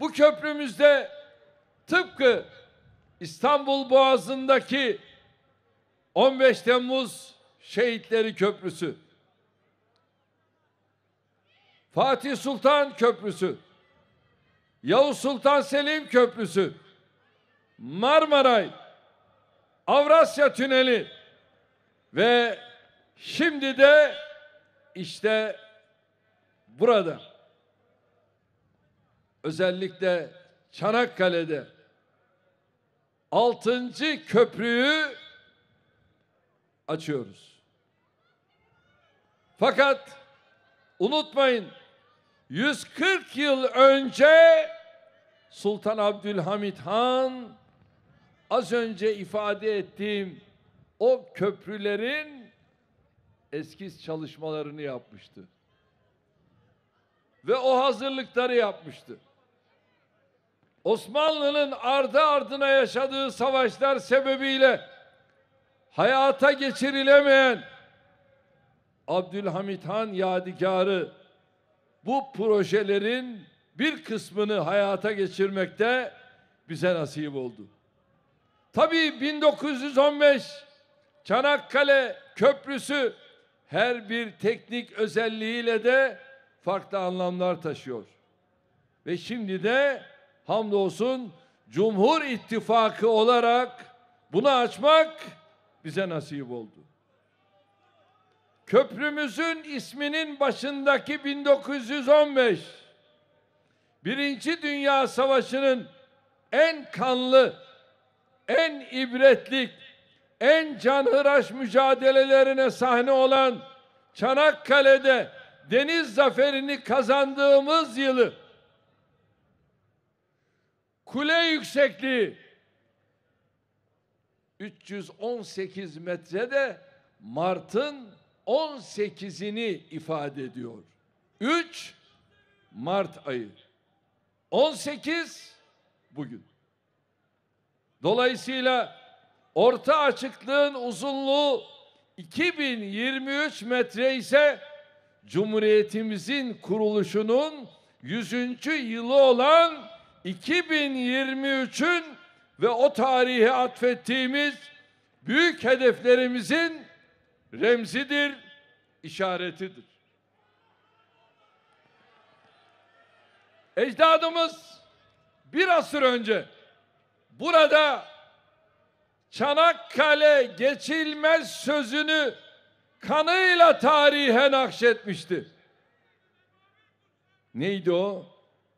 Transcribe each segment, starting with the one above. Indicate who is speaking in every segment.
Speaker 1: Bu köprümüzde tıpkı İstanbul Boğazı'ndaki 15 Temmuz Şehitleri Köprüsü, Fatih Sultan Köprüsü, Yavuz Sultan Selim Köprüsü, Marmaray, Avrasya Tüneli ve şimdi de işte burada özellikle Çanakkale'de altıncı köprüyü açıyoruz. Fakat unutmayın 140 yıl önce Sultan Abdülhamit Han az önce ifade ettiğim o köprülerin eskiz çalışmalarını yapmıştı. Ve o hazırlıkları yapmıştı. Osmanlı'nın ardı ardına yaşadığı savaşlar sebebiyle hayata geçirilemeyen Abdülhamit Han yadigarı bu projelerin bir kısmını hayata geçirmekte bize nasip oldu. Tabii 1915 Çanakkale Köprüsü her bir teknik özelliğiyle de farklı anlamlar taşıyor. Ve şimdi de hamdolsun Cumhur İttifakı olarak bunu açmak bize nasip oldu. Köprümüzün isminin başındaki 1915 Birinci Dünya Savaşı'nın en kanlı, en ibretlik, en canhıraş mücadelelerine sahne olan Çanakkale'de deniz zaferini kazandığımız yılı Kule yüksekliği 318 metre de Mart'ın 18'ini ifade ediyor. 3 Mart ayı. 18 bugün. Dolayısıyla orta açıklığın uzunluğu 2023 metre ise Cumhuriyetimizin kuruluşunun 100. yılı olan 2023'ün ve o tarihi atfettiğimiz büyük hedeflerimizin remzidir, işaretidir. Ecdadımız bir asır önce burada Çanakkale geçilmez sözünü kanıyla tarihe nakşetmişti. Neydi o?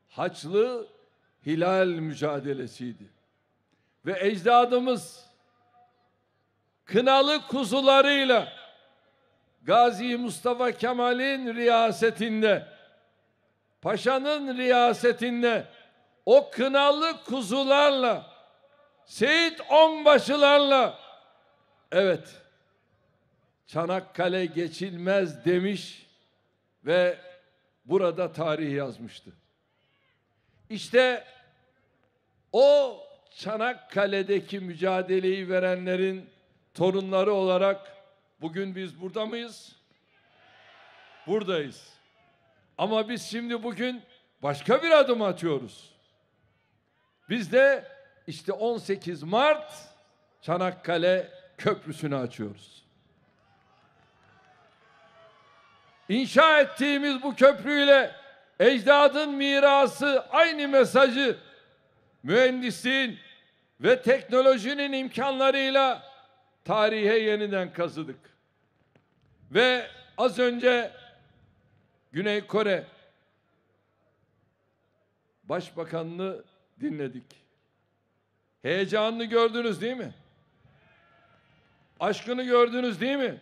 Speaker 1: Haçlı hilal mücadelesiydi. Ve ecdadımız kınalı kuzularıyla Gazi Mustafa Kemal'in riyasetinde Paşa'nın riyasetinde o kınalı kuzularla Seyit Onbaşılarla evet Çanakkale geçilmez demiş ve burada tarih yazmıştı. İşte o Çanakkale'deki mücadeleyi verenlerin torunları olarak bugün biz burada mıyız? Buradayız. Ama biz şimdi bugün başka bir adım atıyoruz. Biz de işte 18 Mart Çanakkale Köprüsü'nü açıyoruz. İnşa ettiğimiz bu köprüyle ecdadın mirası aynı mesajı mühendisliğin ve teknolojinin imkanlarıyla tarihe yeniden kazıdık. Ve az önce Güney Kore Başbakanını dinledik. Heyecanını gördünüz değil mi? Aşkını gördünüz değil mi?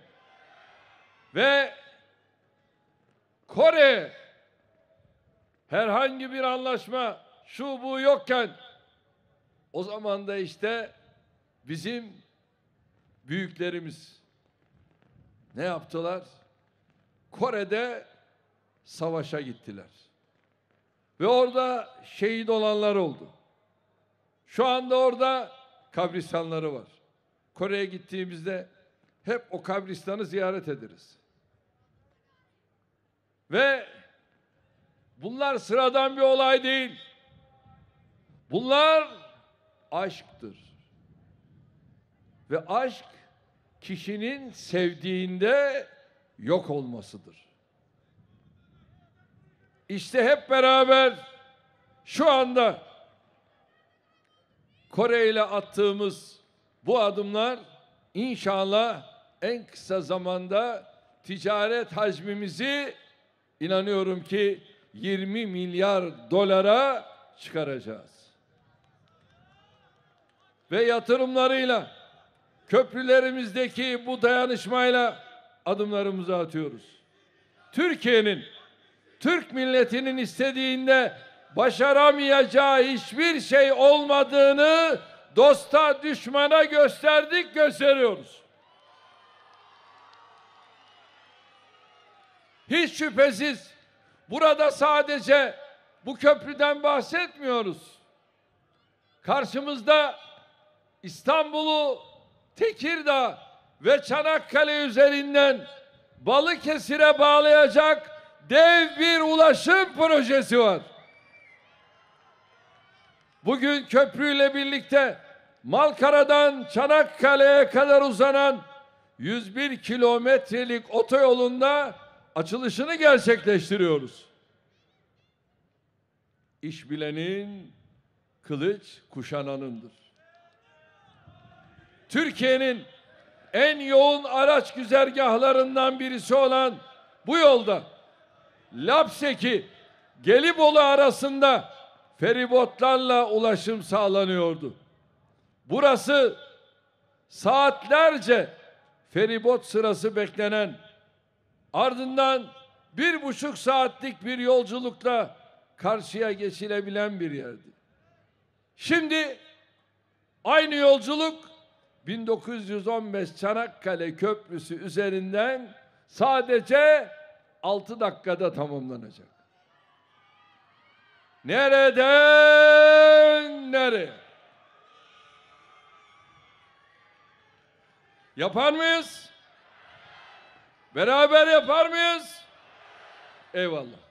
Speaker 1: Ve Kore herhangi bir anlaşma şu bu yokken o zaman da işte bizim büyüklerimiz ne yaptılar? Kore'de savaşa gittiler. Ve orada şehit olanlar oldu. Şu anda orada kabristanları var. Kore'ye gittiğimizde hep o kabristanı ziyaret ederiz. Ve Bunlar sıradan bir olay değil. Bunlar aşktır. Ve aşk kişinin sevdiğinde yok olmasıdır. İşte hep beraber şu anda Kore ile attığımız bu adımlar inşallah en kısa zamanda ticaret hacmimizi inanıyorum ki 20 milyar dolara çıkaracağız. Ve yatırımlarıyla, köprülerimizdeki bu dayanışmayla adımlarımızı atıyoruz. Türkiye'nin, Türk milletinin istediğinde başaramayacağı hiçbir şey olmadığını dosta, düşmana gösterdik, gösteriyoruz. Hiç şüphesiz burada sadece bu köprüden bahsetmiyoruz. Karşımızda İstanbul'u Tekirdağ ve Çanakkale üzerinden Balıkesir'e bağlayacak dev bir ulaşım projesi var. Bugün köprüyle birlikte Malkara'dan Çanakkale'ye kadar uzanan 101 kilometrelik otoyolunda açılışını gerçekleştiriyoruz. İş bilenin kılıç kuşananındır. Türkiye'nin en yoğun araç güzergahlarından birisi olan bu yolda Lapseki Gelibolu arasında feribotlarla ulaşım sağlanıyordu. Burası saatlerce feribot sırası beklenen Ardından bir buçuk saatlik bir yolculukla karşıya geçilebilen bir yerdi. Şimdi aynı yolculuk 1915 Çanakkale Köprüsü üzerinden sadece 6 dakikada tamamlanacak. Nereden nere? Yapar mıyız? Beraber yapar mıyız? Eyvallah.